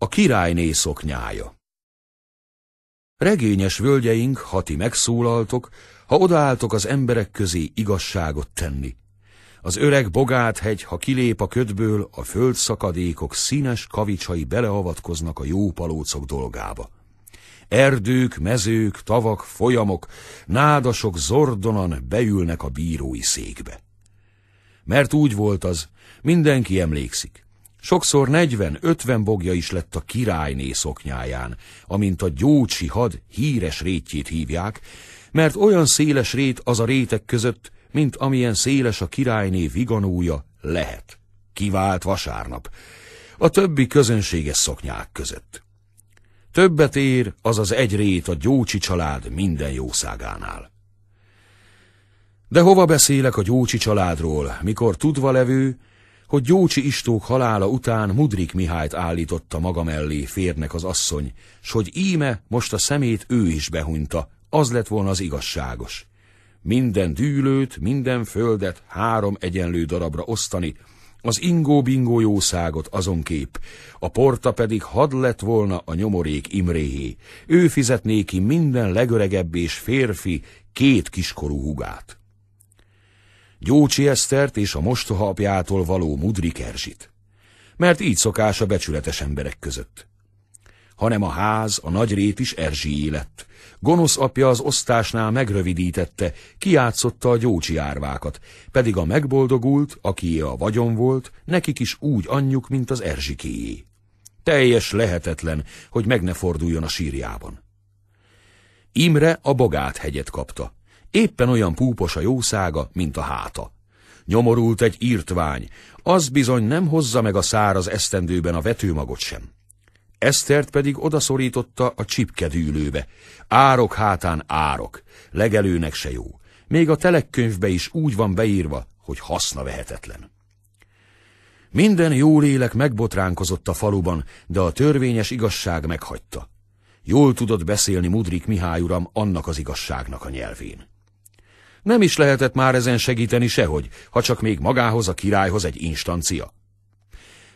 A királyné szoknyája Regényes völgyeink, ha ti megszólaltok, ha odaálltok az emberek közé igazságot tenni. Az öreg bogáthegy, ha kilép a ködből, a föld szakadékok színes kavicsai beleavatkoznak a jó palócok dolgába. Erdők, mezők, tavak, folyamok, nádasok zordonan beülnek a bírói székbe. Mert úgy volt az, mindenki emlékszik. Sokszor 40-50 bogja is lett a királyné szoknyáján, amint a gyócsi had híres rétjét hívják, mert olyan széles rét az a rétek között, mint amilyen széles a királyné viganója lehet. Kivált vasárnap, a többi közönséges szoknyák között. Többet ér az az egy rét a gyócsi család minden jószágánál. De hova beszélek a gyócsi családról, mikor tudva levő, hogy Gyócsi Istók halála után Mudrik Mihályt állította maga mellé férnek az asszony, s hogy íme most a szemét ő is behunyta, az lett volna az igazságos. Minden dűlőt, minden földet három egyenlő darabra osztani, az ingó-bingó jószágot azon kép, a porta pedig had lett volna a nyomorék Imréhé, ő fizetné ki minden legöregebb és férfi két kiskorú hugát. Gyócsi Esztert és a mostoha apjától való Mudri Erzsit. Mert így szokás a becsületes emberek között. Hanem a ház, a nagy rét is Erzsi lett. Gonosz apja az osztásnál megrövidítette, kiátszotta a gyócsi árvákat, pedig a megboldogult, akié a vagyon volt, nekik is úgy anyjuk, mint az Erzsikéjé. Teljes lehetetlen, hogy meg ne forduljon a sírjában. Imre a bogát hegyet kapta. Éppen olyan púpos a jószága, mint a háta. Nyomorult egy írtvány, az bizony nem hozza meg a száraz esztendőben a vetőmagot sem. Esztert pedig odaszorította a csipkedűlőbe. Árok hátán árok, legelőnek se jó. Még a telekkönyvbe is úgy van beírva, hogy haszna vehetetlen. Minden jó lélek megbotránkozott a faluban, de a törvényes igazság meghagyta. Jól tudott beszélni Mudrik Mihály uram annak az igazságnak a nyelvén. Nem is lehetett már ezen segíteni sehogy, ha csak még magához, a királyhoz egy instancia.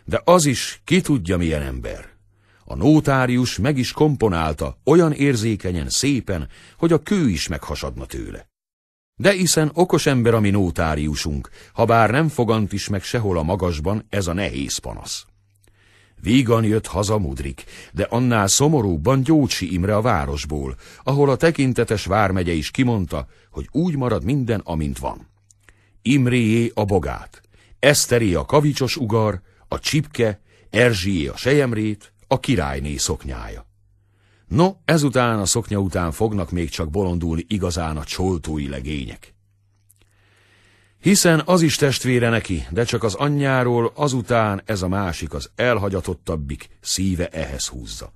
De az is, ki tudja milyen ember. A nótárius meg is komponálta, olyan érzékenyen, szépen, hogy a kő is meghasadna tőle. De hiszen okos ember a mi nótáriusunk, ha bár nem fogant is meg sehol a magasban ez a nehéz panasz. Vígan jött haza Mudrik, de annál szomorúbban Gyócsi Imre a városból, ahol a tekintetes vármegye is kimondta, hogy úgy marad minden, amint van. Imréjé a bogát, Eszteré a kavicsos ugar, a csipke, Erzsié a sejemrét, a királyné szoknyája. No, ezután a szoknya után fognak még csak bolondulni igazán a csoltói legények. Hiszen az is testvére neki, de csak az anyjáról azután ez a másik, az elhagyatottabbik szíve ehhez húzza.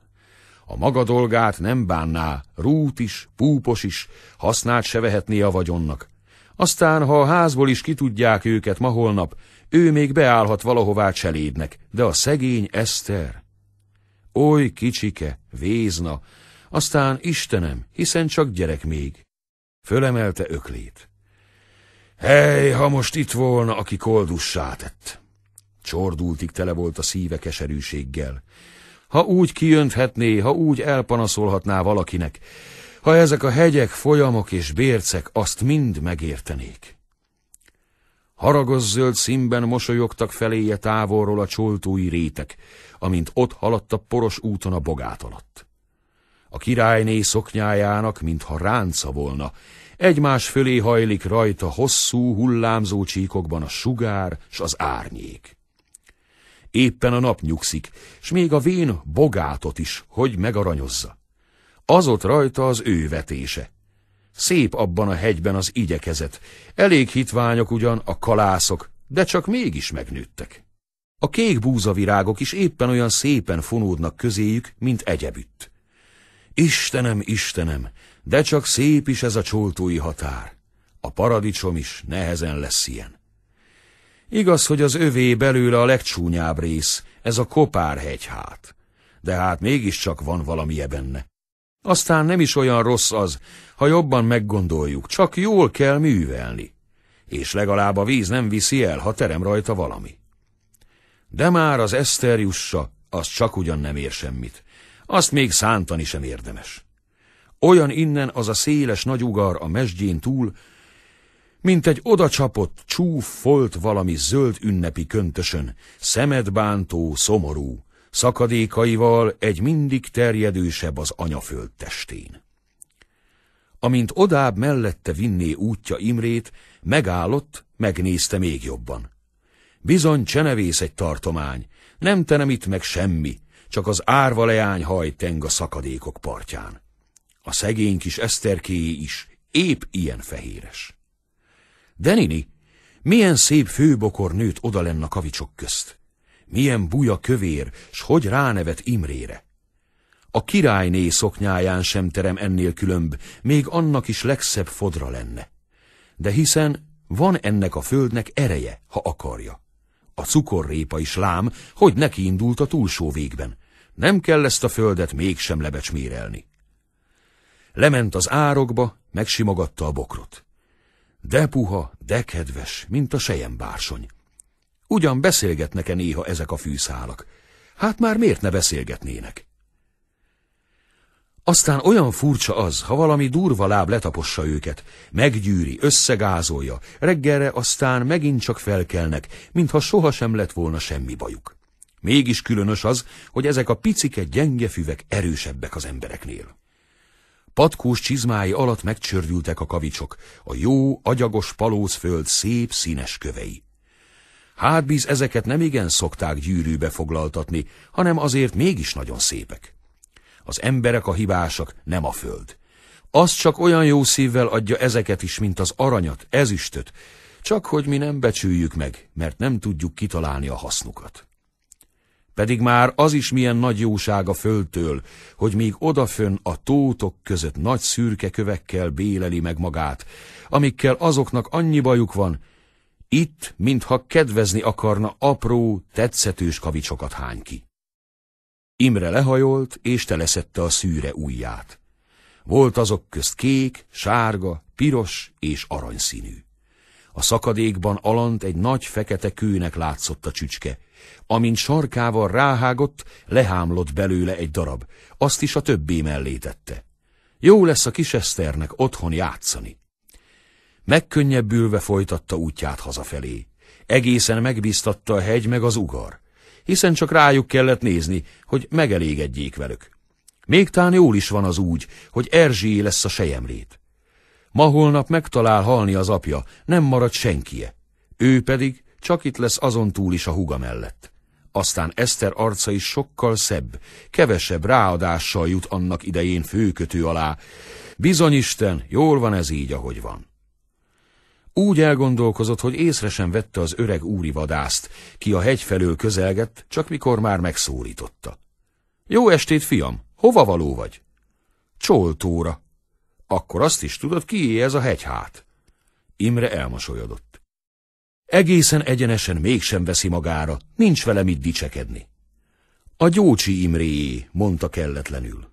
A maga dolgát nem bánná, rút is, púpos is, hasznát se vehetné a vagyonnak. Aztán, ha a házból is kitudják őket ma holnap, ő még beállhat valahová cselédnek, de a szegény Eszter... Oly kicsike, vézna, aztán Istenem, hiszen csak gyerek még. Fölemelte öklét. Hely, ha most itt volna, aki koldussá tett! Csordultig tele volt a szíve keserűséggel ha úgy kijönthetné, ha úgy elpanaszolhatná valakinek, ha ezek a hegyek, folyamok és bércek azt mind megértenék. zöld színben mosolyogtak feléje távolról a csoltói rétek, amint ott haladt a poros úton a bogát alatt. A királyné szoknyájának, mintha ránca volna, egymás fölé hajlik rajta hosszú, hullámzó csíkokban a sugár s az árnyék éppen a nap nyugszik, s még a vén bogátot is, hogy megaranyozza. Az ott rajta az ő vetése. Szép abban a hegyben az igyekezet, elég hitványok ugyan a kalászok, de csak mégis megnőttek. A kék búzavirágok is éppen olyan szépen fonódnak közéjük, mint egyebütt. Istenem, Istenem, de csak szép is ez a csoltói határ. A paradicsom is nehezen lesz ilyen. Igaz, hogy az övé belőle a legcsúnyább rész, ez a kopárhegy hát. De hát mégiscsak van valami -e benne. Aztán nem is olyan rossz az, ha jobban meggondoljuk, csak jól kell művelni. És legalább a víz nem viszi el, ha terem rajta valami. De már az Eszter jussa, az csak ugyan nem ér semmit. Azt még szántani sem érdemes. Olyan innen az a széles nagy ugar a mesdjén túl, mint egy odacsapott, csúfolt valami zöld ünnepi köntösön, szemedbántó, szomorú, szakadékaival egy mindig terjedősebb az anyaföld testén. Amint odább mellette vinné útja Imrét, megállott, megnézte még jobban. Bizony csenevész egy tartomány, nem terem itt meg semmi, csak az árva leány teng a szakadékok partján. A szegény kis eszterkéi is épp ilyen fehéres. De nini, milyen szép főbokor nőtt oda lenn a kavicsok közt. Milyen buja kövér, s hogy ránevet Imrére. A királyné szoknyáján sem terem ennél különb, még annak is legszebb fodra lenne. De hiszen van ennek a földnek ereje, ha akarja. A cukorrépa is lám, hogy neki indult a túlsó végben. Nem kell ezt a földet mégsem lebecsmérelni. Lement az árokba, megsimogatta a bokrot de puha, de kedves, mint a sejembársony. Ugyan beszélgetnek-e néha ezek a fűszálak? Hát már miért ne beszélgetnének? Aztán olyan furcsa az, ha valami durva láb letapossa őket, meggyűri, összegázolja, reggelre aztán megint csak felkelnek, mintha sohasem lett volna semmi bajuk. Mégis különös az, hogy ezek a picike gyenge füvek erősebbek az embereknél. Patkós csizmái alatt megcsörvültek a kavicsok, a jó, agyagos palózföld szép színes kövei. Hátbíz ezeket nem igen szokták gyűrűbe foglaltatni, hanem azért mégis nagyon szépek. Az emberek a hibásak, nem a föld. Az csak olyan jó szívvel adja ezeket is, mint az aranyat, ezüstöt, csak hogy mi nem becsüljük meg, mert nem tudjuk kitalálni a hasznukat. Pedig már az is milyen nagy jóság a földtől, hogy még odafön a tótok között nagy szürke kövekkel béleli meg magát, amikkel azoknak annyi bajuk van, itt, mintha kedvezni akarna, apró, tetszetős kavicsokat hány ki. Imre lehajolt, és teleszette a szűre ujját. Volt azok közt kék, sárga, piros és aranyszínű. A szakadékban alant egy nagy fekete kőnek látszott a csücske, Amint sarkával ráhágott, lehámlott belőle egy darab, azt is a többé mellé tette. Jó lesz a Eszternek otthon játszani. Megkönnyebbülve folytatta útját hazafelé. Egészen megbíztatta a hegy meg az ugar, hiszen csak rájuk kellett nézni, hogy megelégedjék velük. Még tán jól is van az úgy, hogy Erzsié lesz a sejemlét. Ma holnap megtalál halni az apja, nem marad senkie. Ő pedig csak itt lesz azon túl is a huga mellett. Aztán Eszter arca is sokkal szebb, kevesebb ráadással jut annak idején főkötő alá. Bizonyisten jól van ez így, ahogy van. Úgy elgondolkozott, hogy észre sem vette az öreg úri vadászt, ki a hegy felől közelgett, csak mikor már megszólította. Jó estét, fiam, hova való vagy? Csoltóra. Akkor azt is tudod, kié ez a hegyhát? Imre elmosolyodott. Egészen egyenesen mégsem veszi magára, nincs vele mit dicsekedni. A Gyócsi Imréjé, mondta kelletlenül.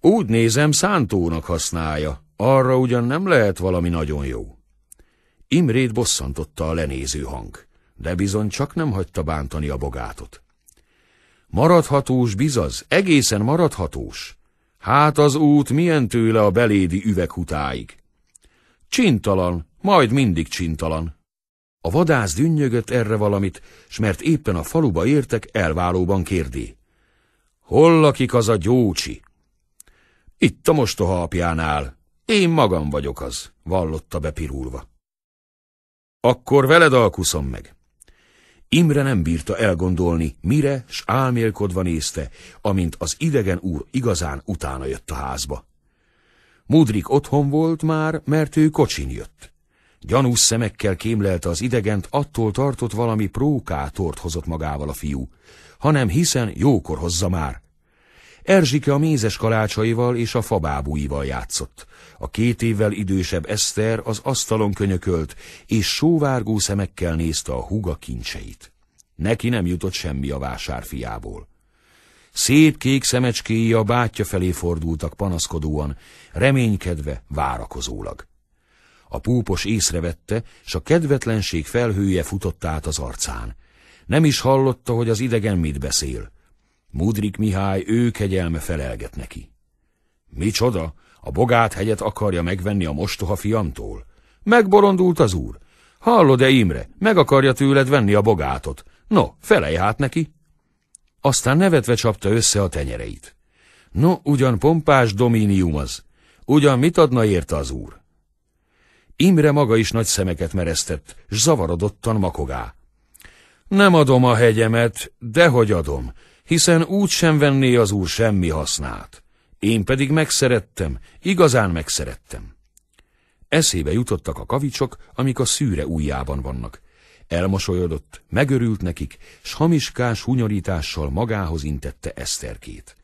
Úgy nézem, szántónak használja, arra ugyan nem lehet valami nagyon jó. Imrét bosszantotta a lenéző hang, de bizony csak nem hagyta bántani a bogátot. Maradhatós bizaz, egészen maradhatós. Hát az út milyen tőle a belédi üveghutáig? Csintalan, majd mindig csintalan. A vadász dünnyögött erre valamit, s mert éppen a faluba értek, elválóban kérdi. Hol lakik az a gyócsi? Itt a mostoha apjánál. Én magam vagyok az, vallotta bepirulva. Akkor veled alkuszom meg. Imre nem bírta elgondolni, mire, s álmélkodva nézte, amint az idegen úr igazán utána jött a házba. Mudrik otthon volt már, mert ő kocsin jött. Gyanús szemekkel kémlelte az idegent, attól tartott valami prókátort hozott magával a fiú, hanem hiszen jókor hozza már. Erzsike a mézes kalácsaival és a fabábúival játszott. A két évvel idősebb Eszter az asztalon könyökölt, és sóvárgó szemekkel nézte a huga kincseit. Neki nem jutott semmi a fiából. Szép kék szemecskéi a bátyja felé fordultak panaszkodóan, reménykedve, várakozólag. A púpos észrevette, s a kedvetlenség felhője futott át az arcán. Nem is hallotta, hogy az idegen mit beszél. Mudrik Mihály ő kegyelme felelget neki. Micsoda, a bogát hegyet akarja megvenni a mostoha fiamtól? Megborondult az úr. Hallod-e, Imre, meg akarja tőled venni a bogátot. No, felej hát neki. Aztán nevetve csapta össze a tenyereit. No, ugyan pompás dominium az. Ugyan mit adna érte az úr? Imre maga is nagy szemeket mereztett, s zavarodottan makogá. Nem adom a hegyemet, dehogy adom, hiszen úgy sem venné az úr semmi hasznát. Én pedig megszerettem, igazán megszerettem. Eszébe jutottak a kavicsok, amik a szűre ujjában vannak. Elmosolyodott, megörült nekik, s hamiskás hunyorítással magához intette Eszterkét.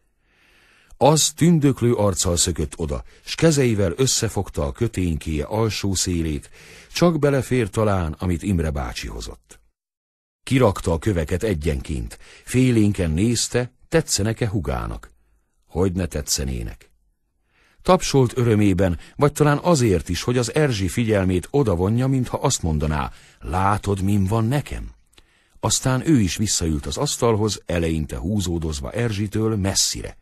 Az tündöklő arccal szökött oda, s kezeivel összefogta a köténykéje alsó szélét, csak belefér talán, amit Imre bácsi hozott. Kirakta a köveket egyenként, félénken nézte, tetszenek-e hugának. Hogy ne tetszenének. Tapsolt örömében, vagy talán azért is, hogy az Erzsi figyelmét odavonja, mintha azt mondaná, látod, min van nekem? Aztán ő is visszaült az asztalhoz, eleinte húzódozva Erzsitől messzire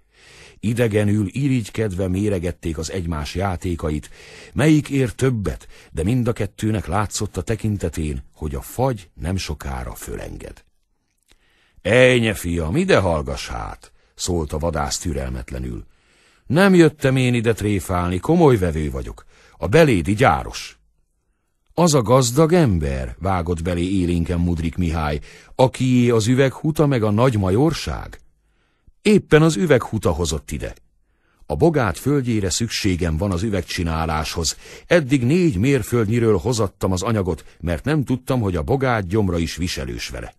Idegenül, irigykedve méregették az egymás játékait. Melyik ér többet, de mind a kettőnek látszott a tekintetén, hogy a fagy nem sokára fölenged. Ejnye fiam, ide hallgass hát! szólt a vadász türelmetlenül. Nem jöttem én ide tréfálni, komoly vevő vagyok. A belédi gyáros. Az a gazdag ember, vágott belé élénken Mudrik Mihály, akié az üveghuta meg a nagy majorság. Éppen az üveghuta hozott ide. A bogát földjére szükségem van az üvegcsináláshoz. Eddig négy mérföldnyiről hozattam az anyagot, mert nem tudtam, hogy a bogát gyomra is viselős vele.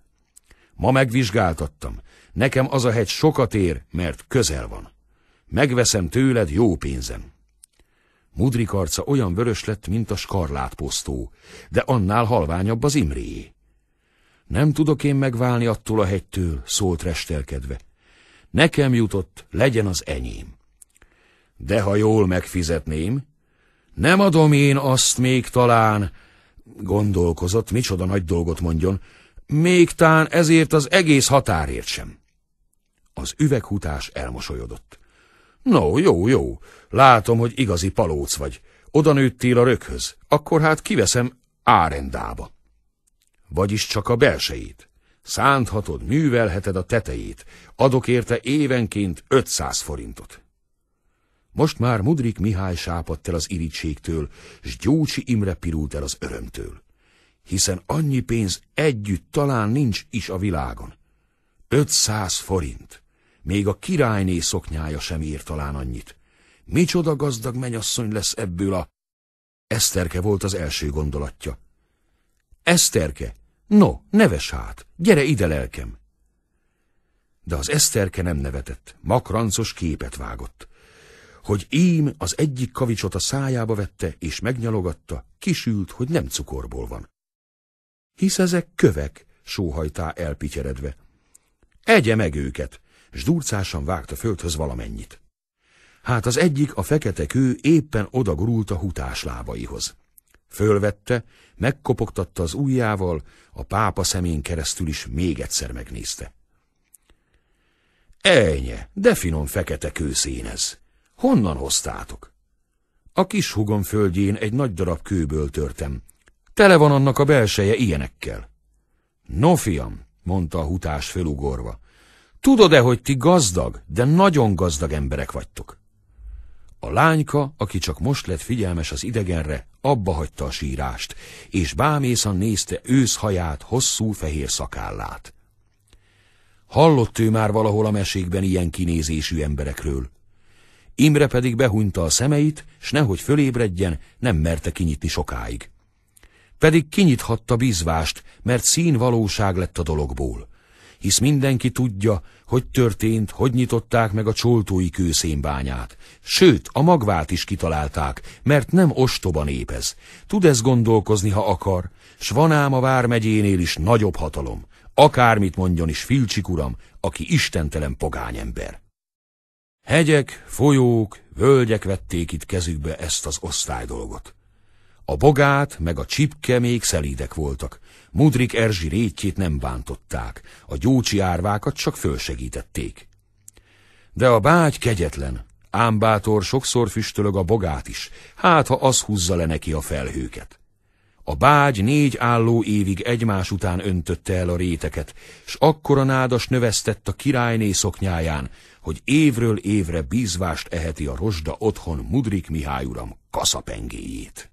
Ma megvizsgáltattam. Nekem az a hegy sokat ér, mert közel van. Megveszem tőled jó pénzen. Mudrik arca olyan vörös lett, mint a skarlátposztó, de annál halványabb az Imréé. Nem tudok én megválni attól a hegytől, szólt restelkedve. Nekem jutott, legyen az enyém. De ha jól megfizetném, nem adom én azt még talán, gondolkozott, micsoda nagy dolgot mondjon, még tán ezért az egész határért sem. Az üveghutás elmosolyodott. No, jó, jó, látom, hogy igazi palóc vagy. Oda nőttél a rökhöz, akkor hát kiveszem árendába. Vagyis csak a belsejét. Szánthatod, művelheted a tetejét, adok érte évenként 500 forintot. Most már Mudrik Mihály sápadt el az irítségtől, s Gyócsi Imre pirult el az örömtől. Hiszen annyi pénz együtt talán nincs is a világon. 500 forint. Még a királyné szoknyája sem ír talán annyit. Micsoda gazdag menyasszony lesz ebből a... Eszterke volt az első gondolatja. Eszterke, No, neves hát, gyere ide lelkem! De az Eszterke nem nevetett, makrancos képet vágott. Hogy ím az egyik kavicsot a szájába vette és megnyalogatta, kisült, hogy nem cukorból van. Hisz ezek kövek, sóhajtá elpityeredve. Egye meg őket, s durcásan vágta földhöz valamennyit. Hát az egyik, a fekete kő éppen odagurult a hutás lábaihoz. Fölvette, megkopogtatta az ujjával, a pápa szemén keresztül is még egyszer megnézte. Ejnye, de finom fekete kőszén ez. Honnan hoztátok? A kis hugom földjén egy nagy darab kőből törtem. Tele van annak a belseje ilyenekkel. No, fiam, mondta a hutás felugorva, Tudod-e, hogy ti gazdag, de nagyon gazdag emberek vagytok? A lányka, aki csak most lett figyelmes az idegenre, abba hagyta a sírást, és bámészan nézte ősz haját hosszú fehér szakállát. Hallott ő már valahol a mesékben ilyen kinézésű emberekről. Imre pedig behunyta a szemeit, s nehogy fölébredjen, nem merte kinyitni sokáig. Pedig kinyithatta bizvást, mert szín valóság lett a dologból hisz mindenki tudja, hogy történt, hogy nyitották meg a csoltói kőszénbányát. Sőt, a magvát is kitalálták, mert nem ostoba népez. Tud ez gondolkozni, ha akar, s van ám a vármegyénél is nagyobb hatalom. Akármit mondjon is Filcsik uram, aki istentelen pogányember. Hegyek, folyók, völgyek vették itt kezükbe ezt az osztálydolgot. A bogát meg a csipke még szelídek voltak, Mudrik Erzsi rétjét nem bántották, a gyúcsi árvákat csak fölsegítették. De a bágy kegyetlen, ám bátor sokszor füstölög a bogát is, hát ha az húzza le neki a felhőket. A bágy négy álló évig egymás után öntötte el a réteket, s akkora nádas növesztett a királyné szoknyáján, hogy évről évre bízvást eheti a rozsda otthon Mudrik Mihály uram kaszapengéjét.